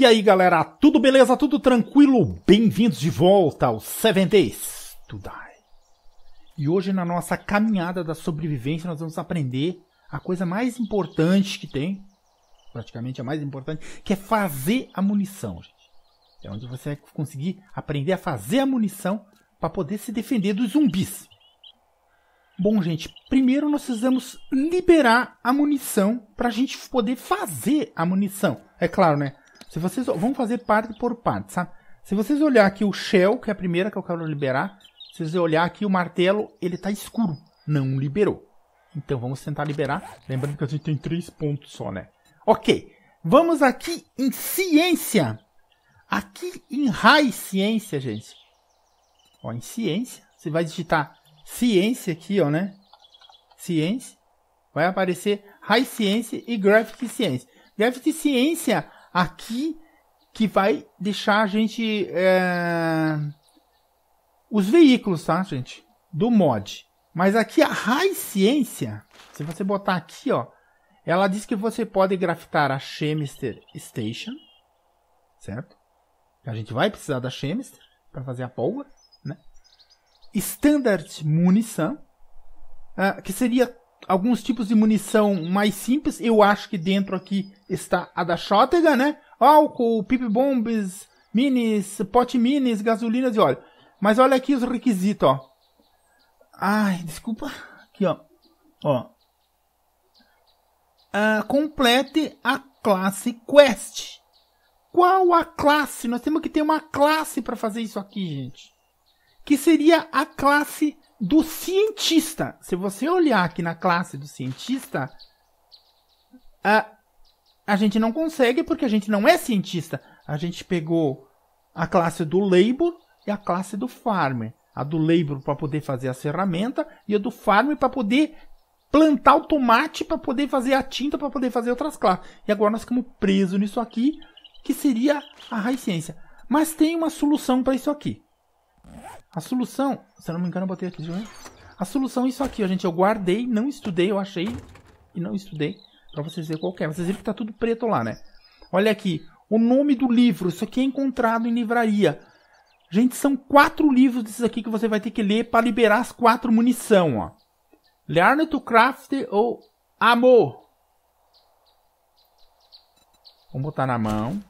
E aí galera, tudo beleza? Tudo tranquilo? Bem-vindos de volta ao 7 Days to Die. E hoje na nossa caminhada da sobrevivência nós vamos aprender a coisa mais importante que tem, praticamente a mais importante, que é fazer a munição, gente. É onde você vai conseguir aprender a fazer a munição para poder se defender dos zumbis. Bom, gente, primeiro nós precisamos liberar a munição para a gente poder fazer a munição. É claro, né? Se vocês vamos fazer parte por parte, sabe? Se vocês olhar aqui o shell, que é a primeira que eu quero liberar, se vocês olhar aqui o martelo, ele tá escuro, não liberou. Então vamos tentar liberar, lembrando que a gente tem três pontos só, né? OK. Vamos aqui em ciência. Aqui em raiz ciência, gente. Ó, em ciência, você vai digitar ciência aqui, ó, né? Ciência. Vai aparecer raiz ciência e graphic ciência. Graphic ciência aqui que vai deixar a gente. É... Os veículos, tá, gente? Do mod. Mas aqui a High Ciência, se você botar aqui, ó, ela diz que você pode grafitar a Chemister Station, certo? A gente vai precisar da Chemister para fazer a polga né? Standard Munição, uh, ah, que seria alguns tipos de munição mais simples. Eu acho que dentro aqui está a da Shotgun, né? Álcool, pipe-bombs, minis, pot minis, gasolina de óleo. Mas olha aqui os requisitos, ó. Ai, desculpa. Aqui, ó. Ó. Ah, complete a classe Quest. Qual a classe? Nós temos que ter uma classe para fazer isso aqui, gente. Que seria a classe do cientista. Se você olhar aqui na classe do cientista, a, a gente não consegue porque a gente não é cientista. A gente pegou a classe do labor e a classe do farmer. A do labor para poder fazer a ferramenta e a do farmer para poder plantar o tomate, para poder fazer a tinta, para poder fazer outras classes. E agora nós ficamos presos nisso aqui, que seria a raiz ciência. Mas tem uma solução para isso aqui. A solução... Se eu não me engano, eu botei aqui, deixa A solução é isso aqui, ó, gente. Eu guardei, não estudei, eu achei e não estudei. Pra vocês verem qual é. Vocês viram que tá tudo preto lá, né? Olha aqui. O nome do livro. Isso aqui é encontrado em livraria. Gente, são quatro livros desses aqui que você vai ter que ler para liberar as quatro munição, ó. Learn to Craft ou Amor. Vamos botar na mão.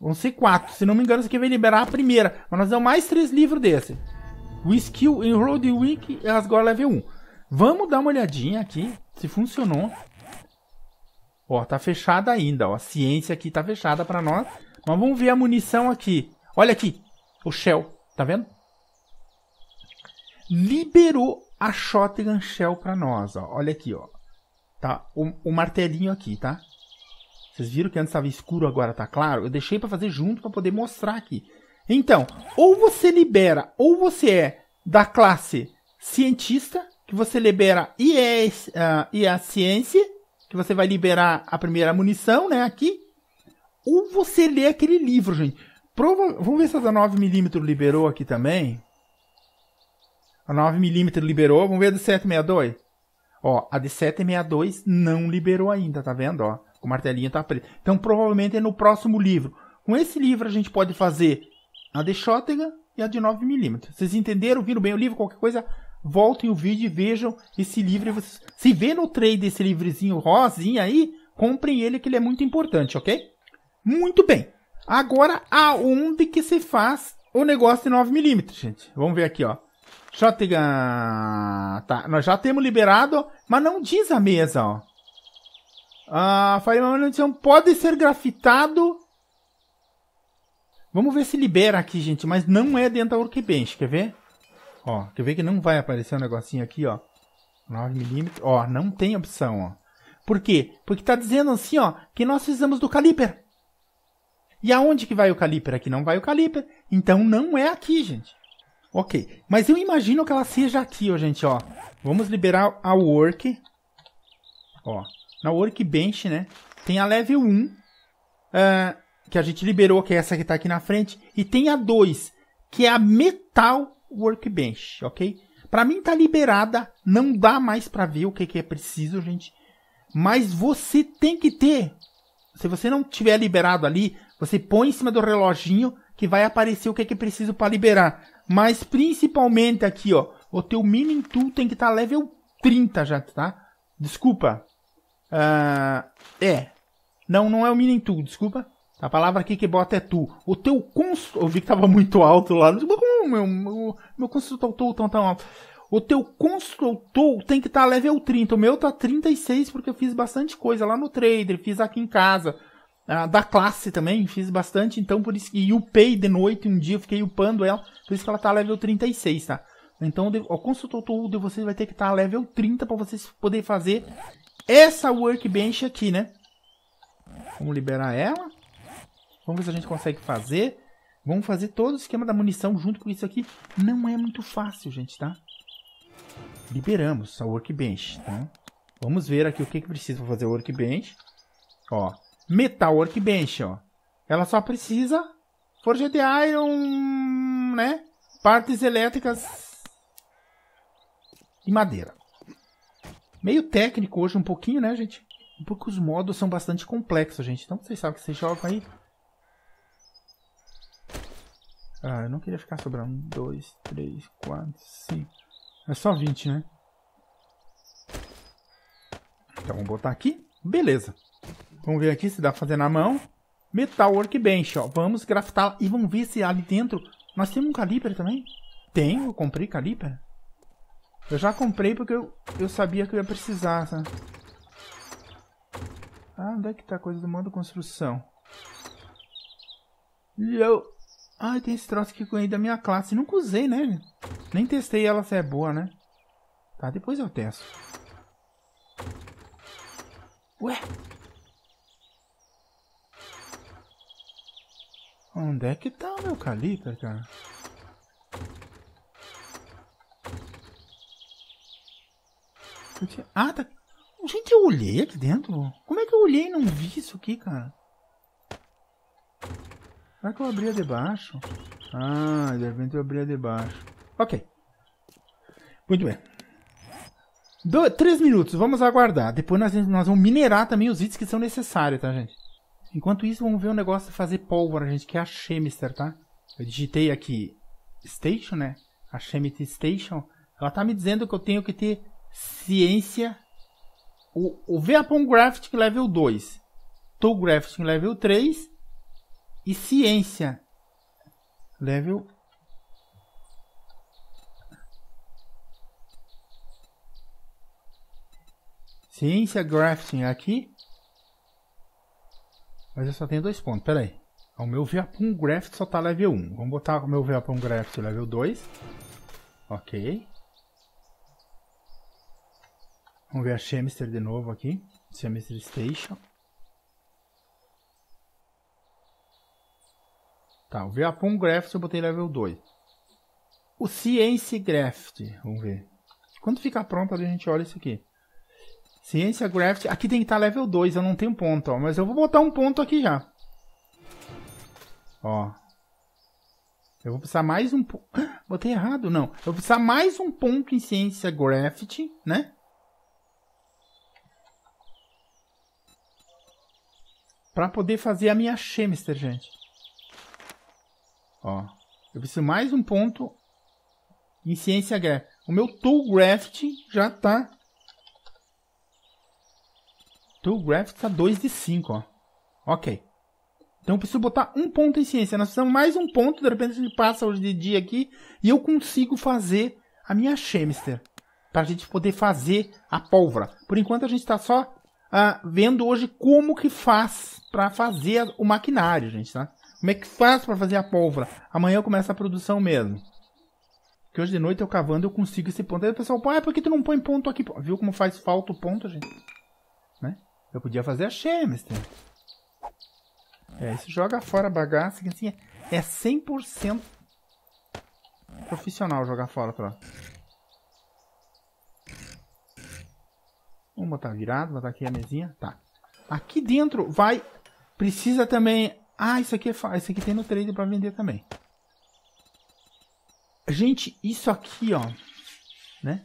Vão ser quatro. Se não me engano, isso aqui vai liberar a primeira. Mas nós damos mais três livros desse. O Skill Road Week é agora level 1. Vamos dar uma olhadinha aqui. Se funcionou. Ó, tá fechada ainda. Ó. A ciência aqui tá fechada pra nós. Mas vamos ver a munição aqui. Olha aqui. O Shell. Tá vendo? Liberou a Shotgun Shell pra nós. Ó. Olha aqui, ó. Tá? O, o martelinho aqui, tá? Vocês viram que antes estava escuro, agora está claro? Eu deixei para fazer junto para poder mostrar aqui. Então, ou você libera, ou você é da classe cientista, que você libera e é, uh, e é a ciência, que você vai liberar a primeira munição, né, aqui. Ou você lê aquele livro, gente. Prova... Vamos ver se a 9mm liberou aqui também. A 9mm liberou, vamos ver a de 762. Ó, a de 762 não liberou ainda, tá vendo, ó. O martelinho está preso. Então, provavelmente é no próximo livro. Com esse livro, a gente pode fazer a de Schottega e a de 9mm. Vocês entenderam? Viram bem o livro? Qualquer coisa, voltem o vídeo e vejam esse livro. Se vê no trade esse livrezinho rosinha aí, comprem ele que ele é muito importante, ok? Muito bem. Agora, aonde que se faz o negócio de 9mm, gente? Vamos ver aqui, ó. Shotgun... Tá, nós já temos liberado, mas não diz a mesa, ó. A Fireman Manutenção pode ser grafitado. Vamos ver se libera aqui, gente. Mas não é dentro da Workbench. Quer ver? Ó, quer ver que não vai aparecer um negocinho aqui, ó. 9mm. Ó, não tem opção, ó. Por quê? Porque tá dizendo assim, ó, que nós precisamos do caliper. E aonde que vai o caliper? Aqui não vai o caliper. Então não é aqui, gente. Ok. Mas eu imagino que ela seja aqui, ó, gente, ó. Vamos liberar a work. Ó, na Workbench, né? Tem a level 1, uh, ah, que a gente liberou, que é essa que está aqui na frente, e tem a 2, que é a Metal Workbench, ok? Para mim tá liberada, não dá mais para ver o que, que é preciso, gente. Mas você tem que ter. Se você não tiver liberado ali, você põe em cima do reloginho que vai aparecer o que, que é preciso para liberar. Mas principalmente aqui, ó, o teu mining tool tem que estar tá level 30 já, tá? Desculpa, Uh, é. Não, não é o Minin Tu, desculpa. A palavra aqui que bota é tu. O teu consultor. Eu vi que tava muito alto lá. meu, meu, meu consultor tão tá tão alto? O teu consultor tem que estar tá level 30. O meu tá 36 porque eu fiz bastante coisa lá no trader, fiz aqui em casa. Ah, da classe também, fiz bastante, então por isso que upei de noite um dia, fiquei upando ela, por isso que ela tá level 36, tá? Então o consultor de vocês vai ter que estar tá level 30 para vocês poderem fazer essa workbench aqui, né? Vamos liberar ela. Vamos ver se a gente consegue fazer. Vamos fazer todo o esquema da munição junto com isso aqui. Não é muito fácil, gente, tá? Liberamos a workbench, tá? Vamos ver aqui o que, que precisa para fazer a workbench. Ó, metal workbench, ó. Ela só precisa forja de iron, né? Partes elétricas e madeira meio técnico hoje, um pouquinho, né, gente? porque os modos são bastante complexos, gente. Então vocês sabem que vocês jogam aí. Ah, eu não queria ficar sobrando. Um, dois, três, quatro, cinco. É só 20, né? Então vamos botar aqui. Beleza. Vamos ver aqui se dá pra fazer na mão. Metal Workbench, ó. Vamos craftar. E vamos ver se ali dentro... Nós temos um caliper também? Tem, eu comprei caliper. Eu já comprei porque eu, eu sabia que eu ia precisar, sabe? Ah, onde é que tá a coisa do modo construção? Eu, Ah, tem esse troço que eu ganhei da minha classe. Nunca usei, né? Nem testei ela se é boa, né? Tá, depois eu testo. Ué? Onde é que tá o meu caliper, cara? Porque... Ah, tá. Gente, eu olhei aqui dentro? Como é que eu olhei e não vi isso aqui, cara? Será que eu abria debaixo? Ah, de repente eu abria debaixo. Ok. Muito bem. Do, três minutos, vamos aguardar. Depois nós, nós vamos minerar também os itens que são necessários, tá, gente? Enquanto isso, vamos ver o um negócio de fazer pólvora, gente, que é a Chemister, tá? Eu digitei aqui Station, né? A Chemist Station. Ela tá me dizendo que eu tenho que ter ciência, o, o Weapon Graphic Level 2, Tool Graphic Level 3 e ciência Level Ciência Grafting aqui. Mas eu só tenho dois pontos, aí. O meu Viapum Graft só tá level 1. Vamos botar o meu Viapum Graft level 2. Ok. Vamos ver a Chemister de novo aqui. Chemister Station. Tá, o Viapum Graft eu botei level 2. O Science Graft, vamos ver. Quando ficar pronto a gente olha isso aqui. Ciência Graft, aqui tem que estar tá level 2, eu não tenho ponto, ó, mas eu vou botar um ponto aqui já. Ó. Eu vou precisar mais um ponto. Botei errado, não. Eu vou precisar mais um ponto em Ciência Graft, né? para poder fazer a minha Chemister, gente. Ó. Eu preciso mais um ponto em ciência gráfica. O meu tool graft já tá... Tool graft tá 2 de 5, ó. Ok. Então eu preciso botar um ponto em ciência. Nós precisamos mais um ponto. De repente a gente passa hoje de dia aqui. E eu consigo fazer a minha chemister. Para a gente poder fazer a pólvora. Por enquanto a gente está só ah, vendo hoje como que faz para fazer o maquinário, gente, tá? Como é que faz para fazer a pólvora? Amanhã eu começo a produção mesmo. Que hoje de noite eu cavando eu consigo esse ponto. Aí o pessoal, ah, por que tu não põe ponto aqui? Viu como faz falta o ponto, gente? Né? Eu podia fazer a Chemistry. É, isso joga fora a bagaça, que assim é 100% profissional jogar fora, troca. Vamos botar virado, botar aqui a mesinha. Tá. Aqui dentro vai... Precisa também... Ah, isso aqui, é, isso aqui tem no trader para vender também. Gente, isso aqui, ó. Né?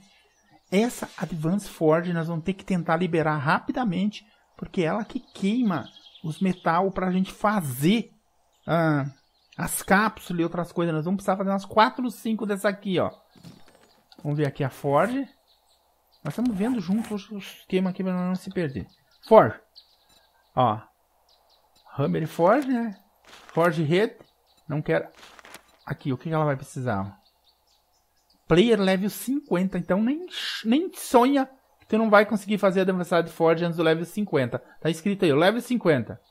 Essa Advance Ford nós vamos ter que tentar liberar rapidamente. Porque é ela que queima os metal para a gente fazer ah, as cápsulas e outras coisas. Nós vamos precisar fazer umas 4 ou 5 dessa aqui, ó. Vamos ver aqui a Ford. Nós estamos vendo juntos o esquema aqui para não se perder. Forge, Ó. Hammer Forge, né? Forge Red. Não quero... Aqui, o que ela vai precisar? Player level 50. Então nem, nem sonha que tu não vai conseguir fazer a adversário de Forge antes do level 50. Tá escrito aí, o level 50.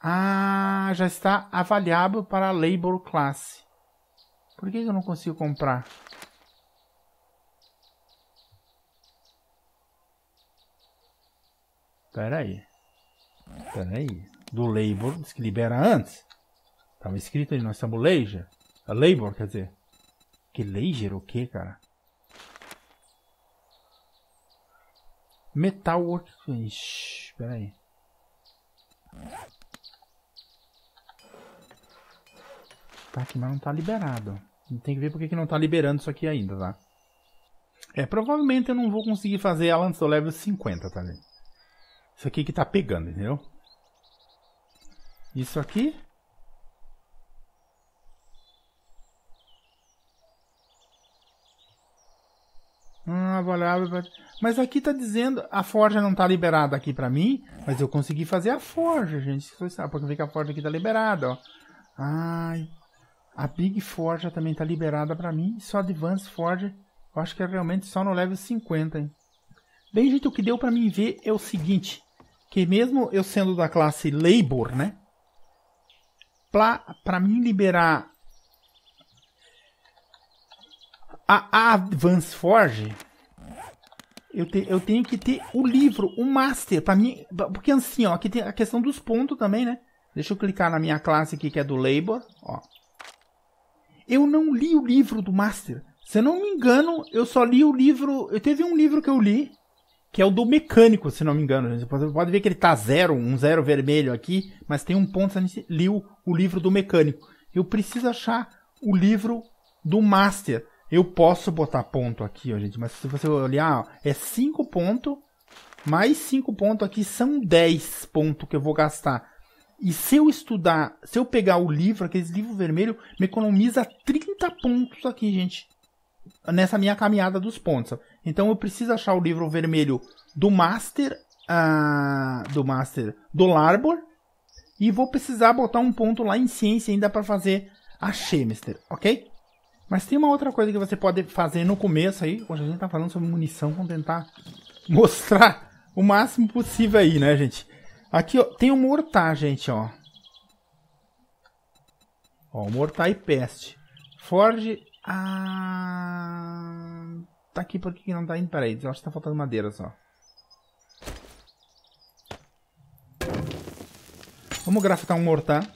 Ah, já está avaliável para a Labor Class. Por que eu não consigo comprar? Pera aí. Pera aí. Do labor diz que libera antes. Tava escrito ali, nós estamos laser. A é labor, quer dizer. Que laser o que, cara? Metalwork. Ixi, pera aí. Tá aqui, mas não tá liberado. Tem que ver porque que não tá liberando isso aqui ainda, tá? É, provavelmente eu não vou conseguir fazer ela antes do level 50, tá ligado? Isso aqui que tá pegando, entendeu? Isso aqui. Ah, valeu, Mas aqui tá dizendo, a forja não tá liberada aqui pra mim, mas eu consegui fazer a forja, gente. Vocês sabem, porque vê que a forja aqui tá liberada, ó. Ai, a Big Forja também tá liberada pra mim, só a Advanced Forja, eu acho que é realmente só no level 50, hein. Bem, gente, o que deu pra mim ver é o seguinte, que mesmo eu sendo da classe labor, né? Para mim liberar a Advance Forge, eu, te, eu tenho que ter o livro, o master, para mim, porque assim, ó, aqui tem a questão dos pontos também, né? Deixa eu clicar na minha classe aqui que é do labor, ó. Eu não li o livro do master. Se eu não me engano, eu só li o livro, eu teve um livro que eu li que é o do mecânico, se não me engano. Né? Você pode ver que ele tá zero, um zero vermelho aqui, mas tem um ponto, você liu o livro do mecânico. Eu preciso achar o livro do Master. Eu posso botar ponto aqui, ó, gente, mas se você olhar, ó, é 5 pontos, mais 5 pontos aqui são 10 pontos que eu vou gastar. E se eu estudar, se eu pegar o livro, aqueles livro vermelho, me economiza 30 pontos aqui, gente. Nessa minha caminhada dos pontos. Então eu preciso achar o livro vermelho do Master, uh, do Master, do Larbor, e vou precisar botar um ponto lá em ciência ainda para fazer a Chemister, ok? Mas tem uma outra coisa que você pode fazer no começo aí, hoje a gente tá falando sobre munição, vamos tentar mostrar o máximo possível aí, né, gente? Aqui, ó, tem o mortar, gente, ó. Ó, mortar e peste. Forge... Ah tá aqui, por que não tá indo? Peraí, eu acho que tá faltando madeira só. Vamos grafitar um mortar.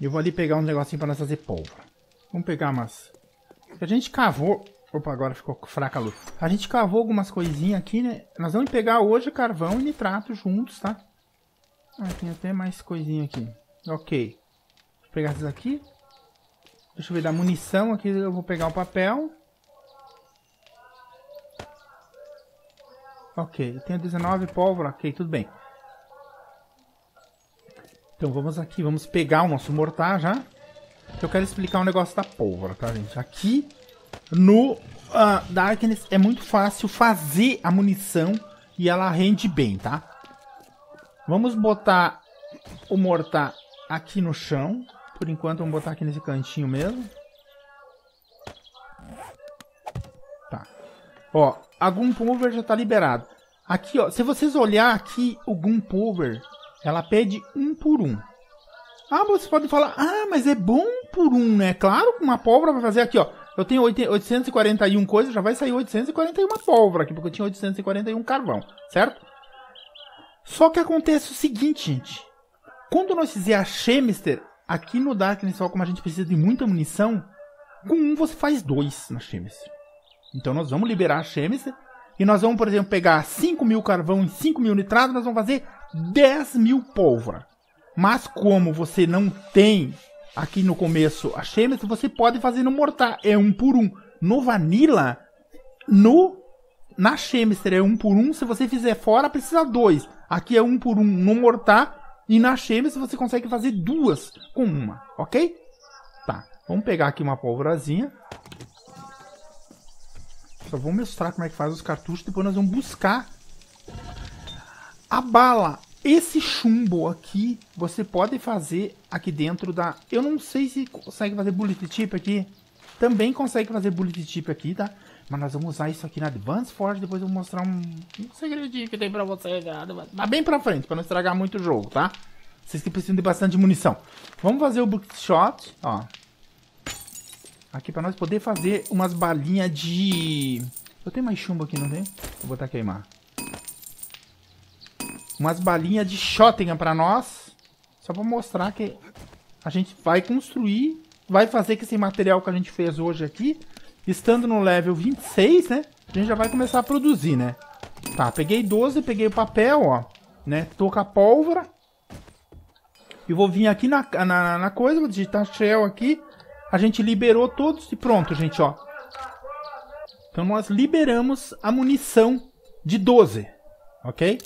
E eu vou ali pegar um negocinho pra nós fazer pólvora. Vamos pegar umas... A gente cavou... Opa, agora ficou fraca a luz. A gente cavou algumas coisinhas aqui, né? Nós vamos pegar hoje carvão e nitrato juntos, tá? Ah, tem até mais coisinha aqui. Ok. Vou pegar essas aqui. Deixa eu ver, da munição aqui eu vou pegar o papel. Ok, tenho 19 pólvora. Ok, tudo bem. Então vamos aqui, vamos pegar o nosso mortar já. Eu quero explicar um negócio da pólvora, tá, gente? Aqui no uh, Darkness é muito fácil fazer a munição e ela rende bem, tá? Vamos botar o mortar aqui no chão. Por enquanto, vamos botar aqui nesse cantinho mesmo. Tá. Ó, a Gunpowder já tá liberado. Aqui, ó, se vocês olhar aqui o Gunpowder, ela pede um por um. Ah, vocês podem falar, ah, mas é bom por um, né? Claro que uma pólvora vai fazer aqui, ó. Eu tenho 841 coisas, já vai sair 841 pólvora aqui, porque eu tinha 841 carvão, certo? Só que acontece o seguinte, gente. Quando nós fizer a Chemister, aqui no Darkness, só como a gente precisa de muita munição, com um você faz dois na Chemister. Então nós vamos liberar a chemise e nós vamos, por exemplo, pegar 5 mil carvão e 5 mil nitrado, nós vamos fazer 10 mil pólvora. Mas como você não tem aqui no começo a chemise, você pode fazer no mortar. É um por um. No vanilla, no na Chemister é um por um. Se você fizer fora, precisa dois. Aqui é um por um no mortar. E na Chemister você consegue fazer duas com uma, ok? Tá, vamos pegar aqui uma pólvorazinha. Só vou mostrar como é que faz os cartuchos, depois nós vamos buscar a bala. Esse chumbo aqui, você pode fazer aqui dentro da... Eu não sei se consegue fazer bullet tip aqui. Também consegue fazer bullet tip aqui, tá? Mas nós vamos usar isso aqui na Advance Forge, depois eu vou mostrar um, um segredinho que tem pra vocês. Tá? Mas bem pra frente, pra não estragar muito o jogo, tá? Vocês que precisam de bastante munição. Vamos fazer o bookshot, ó. Aqui pra nós poder fazer umas balinhas de... Eu tenho mais chumbo aqui, não tem? Vou botar queimar. Umas balinhas de Shotgun pra nós. Só pra mostrar que a gente vai construir, vai fazer que esse material que a gente fez hoje aqui, estando no level 26, né? A gente já vai começar a produzir, né? Tá, peguei 12, peguei o papel, ó. Né? Tô com a pólvora. E vou vir aqui na, na, na coisa, vou digitar shell aqui. A gente liberou todos e pronto, gente, ó. Então nós liberamos a munição de 12, ok?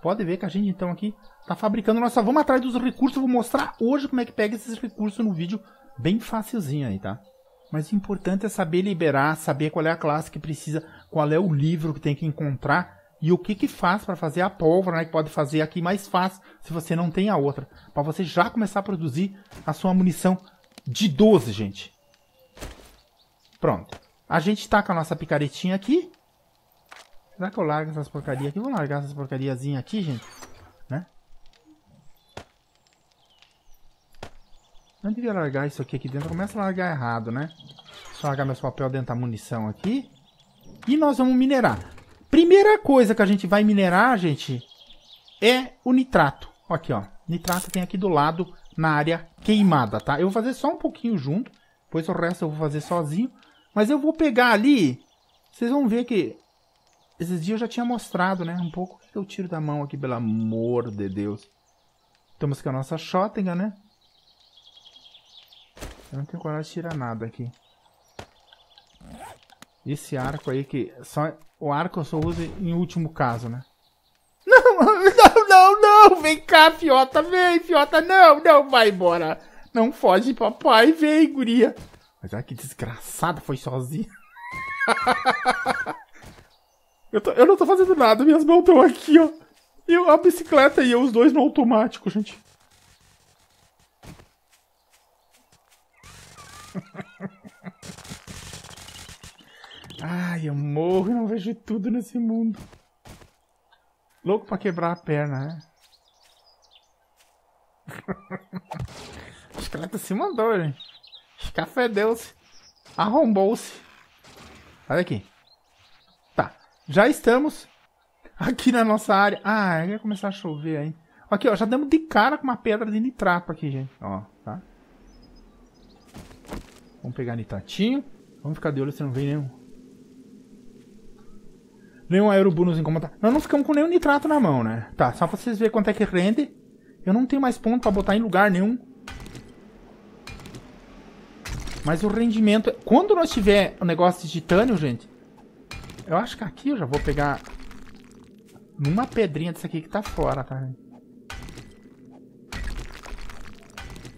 Pode ver que a gente então aqui tá fabricando. Nós só vamos atrás dos recursos. vou mostrar hoje como é que pega esses recursos no vídeo bem facilzinho aí, tá? Mas o importante é saber liberar, saber qual é a classe que precisa, qual é o livro que tem que encontrar e o que que faz para fazer a pólvora, né? Que pode fazer aqui mais fácil se você não tem a outra. Para você já começar a produzir a sua munição de 12, gente. Pronto. A gente tá com a nossa picaretinha aqui. Será que eu largo essas porcarias aqui? Vou largar essas porcariazinhas aqui, gente. Né? Não devia largar isso aqui aqui dentro. Começa a largar errado, né? Deixa eu largar meus papel dentro da munição aqui. E nós vamos minerar. Primeira coisa que a gente vai minerar, gente, é o nitrato. Aqui, ó. Nitrato tem aqui do lado na área queimada, tá? Eu vou fazer só um pouquinho junto, depois o resto eu vou fazer sozinho. Mas eu vou pegar ali, vocês vão ver que esses dias eu já tinha mostrado, né? Um pouco que eu tiro da mão aqui, pelo amor de Deus. Estamos com a nossa shotgun, né? Eu não tenho coragem de tirar nada aqui. Esse arco aí que... só O arco eu só uso em último caso, né? Não! não, vem cá, fiota, vem, fiota, não, não, vai embora. Não foge, papai, vem, guria. Mas olha que desgraçada, foi sozinha. eu, tô, eu não tô fazendo nada, minhas mãos estão aqui, ó. E a bicicleta e eu, os dois no automático, gente. Ai, eu morro e não vejo tudo nesse mundo. Louco pra quebrar a perna, né? galera se mandou, gente. deu se Arrombou-se. Olha aqui. Tá. Já estamos aqui na nossa área. Ah, ia começar a chover aí. Aqui, ó. Já demos de cara com uma pedra de nitrato aqui, gente. Ó, tá? Vamos pegar nitratinho. Vamos ficar de olho se não vem nenhum. Nenhum aerubu nos incomodar. Nós não ficamos com nenhum nitrato na mão, né? Tá, só pra vocês verem quanto é que rende. Eu não tenho mais ponto pra botar em lugar nenhum. Mas o rendimento... É- Quando nós tiver o negócio de titânio, gente... Eu acho que aqui eu já vou pegar... Numa pedrinha dessa aqui que tá fora, tá?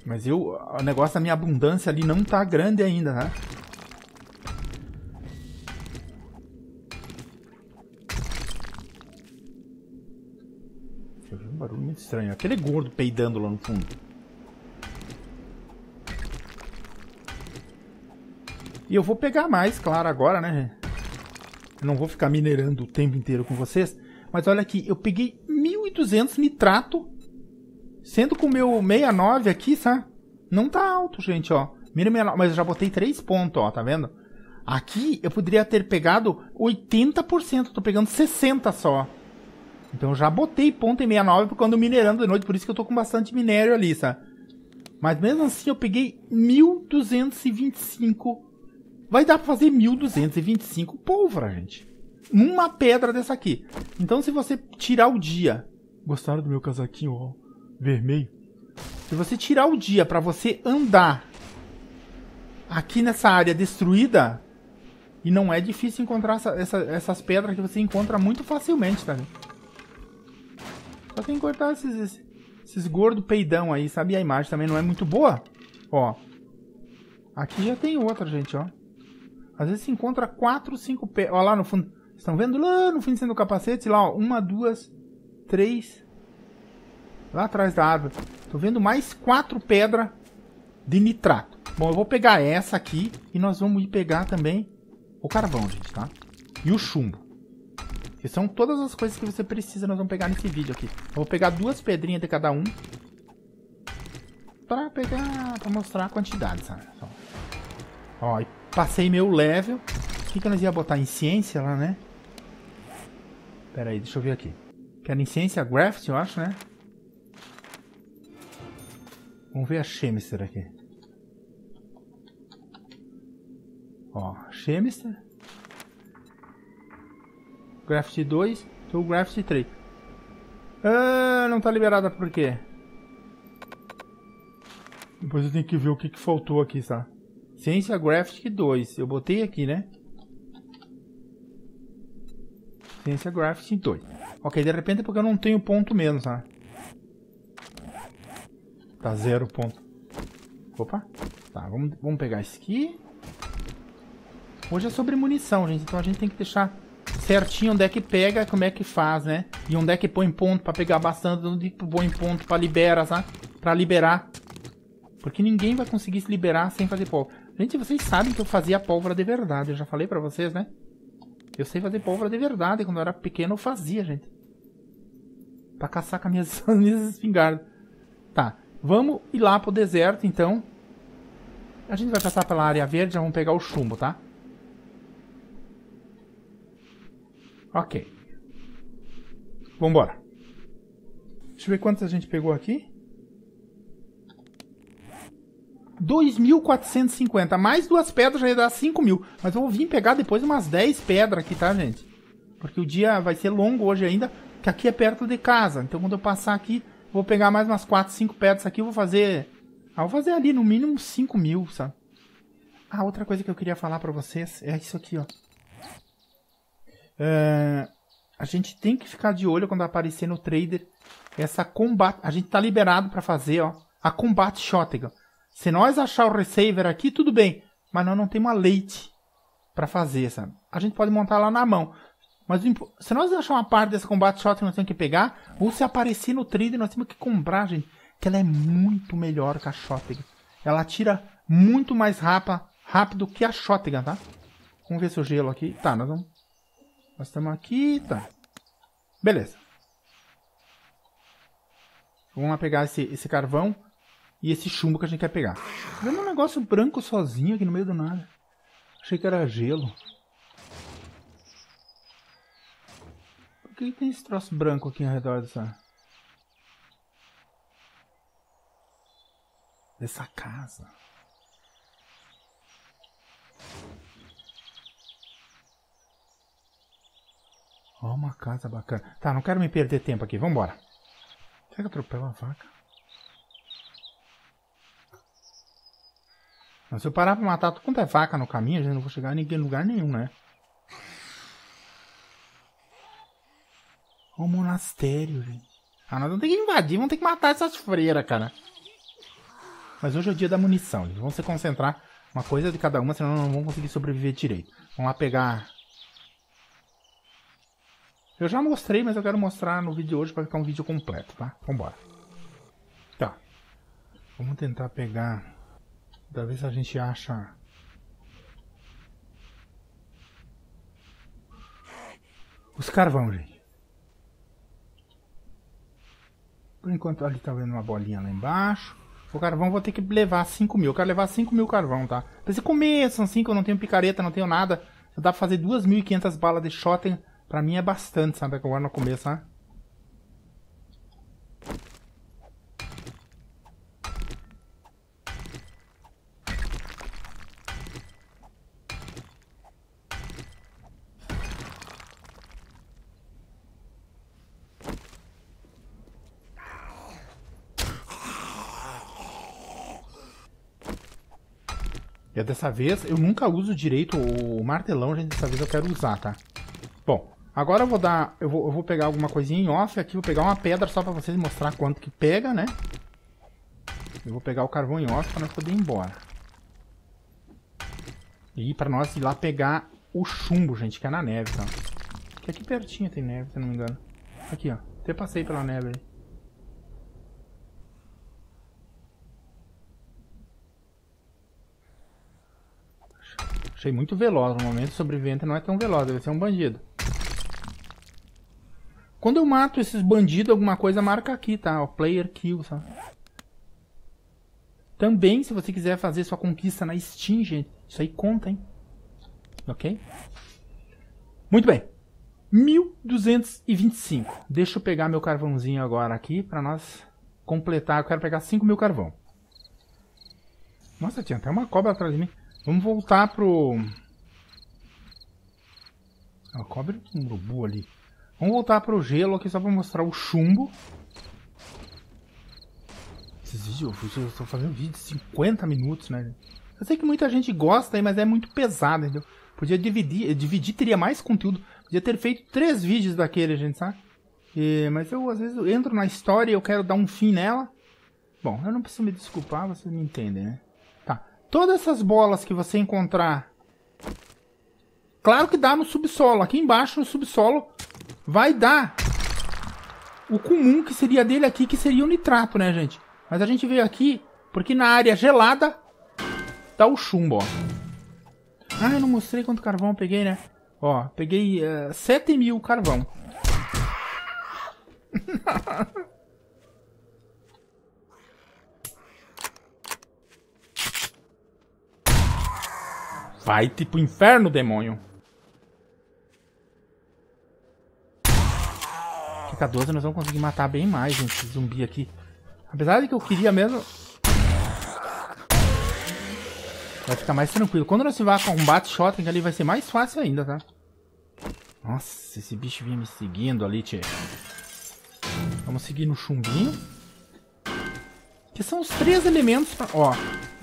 Mas eu... O negócio da minha abundância ali não tá grande ainda, né? Deixa eu ver um barulho muito estranho. Aquele gordo peidando lá no fundo. E eu vou pegar mais, claro, agora, né? Eu não vou ficar minerando o tempo inteiro com vocês. Mas olha aqui, eu peguei 1.200 nitrato. Sendo com o meu 69 aqui, sabe? Não tá alto, gente, ó. Mas eu já botei 3 pontos, ó, tá vendo? Aqui eu poderia ter pegado 80%, tô pegando 60 só. Então eu já botei ponto em 69 porque quando minerando de noite, por isso que eu tô com bastante minério ali, sabe? Mas mesmo assim eu peguei 1225 vai dar para fazer 1225 pólvora, gente. Uma pedra dessa aqui. Então se você tirar o dia... Gostaram do meu casaquinho ó, vermelho? Se você tirar o dia para você andar aqui nessa área destruída, e não é difícil encontrar essa, essa, essas pedras que você encontra muito facilmente, tá? Só tem que cortar esses, esses, esses gordo peidão aí, sabe? a imagem também não é muito boa. Ó. Aqui já tem outra, gente, ó. Às vezes se encontra quatro, cinco pés. Olha lá no fundo. Estão vendo? Lá no fundo do capacete, lá, ó. Uma, duas, três. Lá atrás da árvore. Tô vendo mais quatro pedras de nitrato. Bom, eu vou pegar essa aqui e nós vamos ir pegar também o carvão, gente, tá? E o chumbo. Que são todas as coisas que você precisa, nós vamos pegar nesse vídeo aqui. Eu vou pegar duas pedrinhas de cada um. Pra pegar, pra mostrar a quantidade, sabe? Ó, e Passei meu level. O que, que nós ia botar? Em ciência lá, né? Pera aí, deixa eu ver aqui. Que era em ciência graft, eu acho, né? Vamos ver a Chemister aqui. Ó, Chemister. Graft 2 tu Graft 3. Ah, não tá liberada por quê? Depois eu tenho que ver o que, que faltou aqui, sabe? Ciência Graphic 2. Eu botei aqui, né? Ciência Graphic 2. Ok, de repente é porque eu não tenho ponto menos, né? Tá zero ponto. Opa. Tá, vamos, vamos pegar isso aqui. Hoje é sobre munição, gente. Então a gente tem que deixar certinho onde é que pega, como é que faz, né? E onde é que põe ponto pra pegar bastante, onde põe ponto pra liberar, sabe? Pra liberar. Porque ninguém vai conseguir se liberar sem fazer pouco. Gente, vocês sabem que eu fazia pólvora de verdade. Eu já falei pra vocês, né? Eu sei fazer pólvora de verdade. Quando eu era pequeno, eu fazia, gente. Pra caçar com as minhas, minhas espingardas. Tá. Vamos ir lá pro deserto, então. A gente vai passar pela área verde. Já vamos pegar o chumbo, tá? Ok. Vambora. Deixa eu ver quantas a gente pegou aqui. 2.450. Mais duas pedras já ia dar 5.000. mil. Mas eu vou vir pegar depois umas 10 pedras aqui, tá, gente? Porque o dia vai ser longo hoje ainda, que aqui é perto de casa. Então quando eu passar aqui, vou pegar mais umas 4, 5 pedras aqui. Eu vou fazer. Ah, vou fazer ali no mínimo 5.000, mil, sabe? Ah, outra coisa que eu queria falar pra vocês é isso aqui, ó. É... A gente tem que ficar de olho quando aparecer no trader essa combate. A gente tá liberado para fazer, ó. A combate shotgun. Se nós achar o receiver aqui, tudo bem, mas nós não temos a leite para fazer, sabe? A gente pode montar lá na mão. Mas se nós achar uma parte desse combate shot que nós temos que pegar, ou se aparecer no trade, nós temos que comprar, gente, que ela é muito melhor que a shotgun. Ela atira muito mais rapa, rápido que a shotgun, tá? Vamos ver se o gelo aqui... Tá, nós vamos... Nós estamos aqui, tá. Beleza. Vamos lá pegar esse, esse carvão e esse chumbo que a gente quer pegar. vendo um negócio branco sozinho aqui no meio do nada? Achei que era gelo. Por que tem esse troço branco aqui ao redor dessa... Dessa casa? Ó, oh, uma casa bacana. Tá, não quero me perder tempo aqui. Vambora. Será que atropela a vaca? Mas se eu parar pra matar tudo quanto é vaca no caminho, a gente não vou chegar em lugar nenhum, né? O monastério, gente. Ah, nós vamos ter que invadir, vamos ter que matar essas freiras, cara. Mas hoje é o dia da munição, gente. Vamos se concentrar uma coisa de cada uma, senão não vão conseguir sobreviver direito. Vamos lá pegar... Eu já mostrei, mas eu quero mostrar no vídeo de hoje para ficar um vídeo completo, tá? Vambora. Tá. Vamos tentar pegar para ver se a gente acha os carvão, gente. Por enquanto ali tá vendo uma bolinha lá embaixo. O carvão vou ter que levar 5 mil. Eu quero levar 5 mil carvão, tá? Pra comer, assim que eu não tenho picareta, não tenho nada. dá pra fazer 2.500 balas de shotgun. Pra mim é bastante, sabe? Agora no começo, né? E é dessa vez eu nunca uso direito o martelão, gente. Dessa vez eu quero usar, tá? Bom, agora eu vou dar. Eu vou, eu vou pegar alguma coisinha em off aqui. Vou pegar uma pedra só pra vocês mostrar quanto que pega, né? Eu vou pegar o carvão em off pra nós poder ir embora. E pra nós ir lá pegar o chumbo, gente, que é na neve, tá? Que aqui pertinho tem neve, se não me engano. Aqui, ó. Até passei pela neve aí. Achei muito veloz. No momento, sobrevivente não é tão veloz. Deve ser um bandido. Quando eu mato esses bandidos, alguma coisa marca aqui, tá? O player kill, sabe? Também, se você quiser fazer sua conquista na Steam, gente, isso aí conta, hein? Ok? Muito bem. 1225. Deixa eu pegar meu carvãozinho agora aqui para nós completar. Eu quero pegar 5 mil carvão. Nossa, tinha até uma cobra atrás de mim. Vamos voltar pro... Ó, ah, cobra cobre um urubu ali. Vamos voltar pro gelo aqui só pra mostrar o chumbo. Esses vídeos, eu estou fazendo vídeo de 50 minutos, né? Eu sei que muita gente gosta, aí, mas é muito pesado, entendeu? Podia dividir, eh, dividir teria mais conteúdo. Podia ter feito três vídeos daquele, gente, sabe? E, mas eu, às vezes, eu entro na história e eu quero dar um fim nela. Bom, eu não preciso me desculpar, vocês me entendem, né? Todas essas bolas que você encontrar... Claro que dá no subsolo. Aqui embaixo, no subsolo, vai dar o comum, que seria dele aqui, que seria o nitrato, né, gente? Mas a gente veio aqui porque na área gelada tá o chumbo, ó. Ah, eu não mostrei quanto carvão eu peguei, né? Ó, peguei uh, eh, 7 mil carvão. Vai tipo inferno, demônio. Que a 12 nós vamos conseguir matar bem mais, gente, esse zumbi aqui. Apesar de que eu queria mesmo... Vai ficar mais tranquilo. Quando nós tiver com um bate shot ali vai ser mais fácil ainda, tá? Nossa, esse bicho vinha me seguindo ali, tchê. Vamos seguir no chumbinho. Que são os três elementos pra... Ó,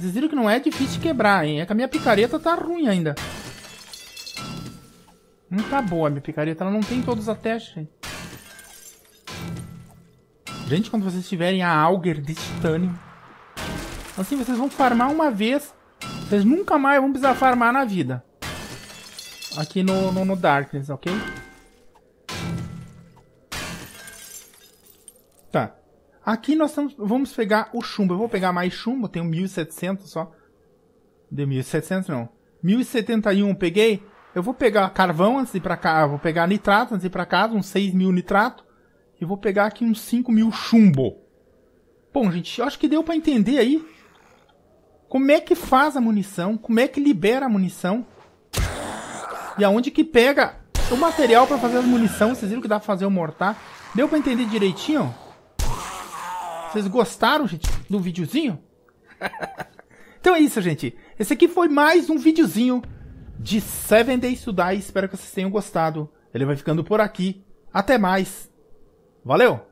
vocês viram que não é difícil de quebrar, hein? É que a minha picareta tá ruim ainda. Não tá boa a minha picareta, ela não tem todos os testes, gente. Gente, quando vocês tiverem a Auger de titânio, assim vocês vão farmar uma vez, vocês nunca mais vão precisar farmar na vida. Aqui no, no, no Darkness, ok? Tá. Aqui nós estamos, vamos pegar o chumbo. Eu vou pegar mais chumbo, tenho 1700 só. De 1700 não. 1071 peguei. Eu vou pegar carvão antes de ir pra cá. Vou pegar nitrato antes de ir pra casa, uns 6.000 mil nitrato. E vou pegar aqui uns 5.000 mil chumbo. Bom, gente, eu acho que deu para entender aí. Como é que faz a munição? Como é que libera a munição? E aonde que pega o material para fazer a munição? Vocês viram que dá pra fazer o mortar? Deu para entender direitinho? Vocês gostaram, gente, do videozinho? então é isso, gente. Esse aqui foi mais um videozinho de Seven Days to Die. Espero que vocês tenham gostado. Ele vai ficando por aqui. Até mais. Valeu!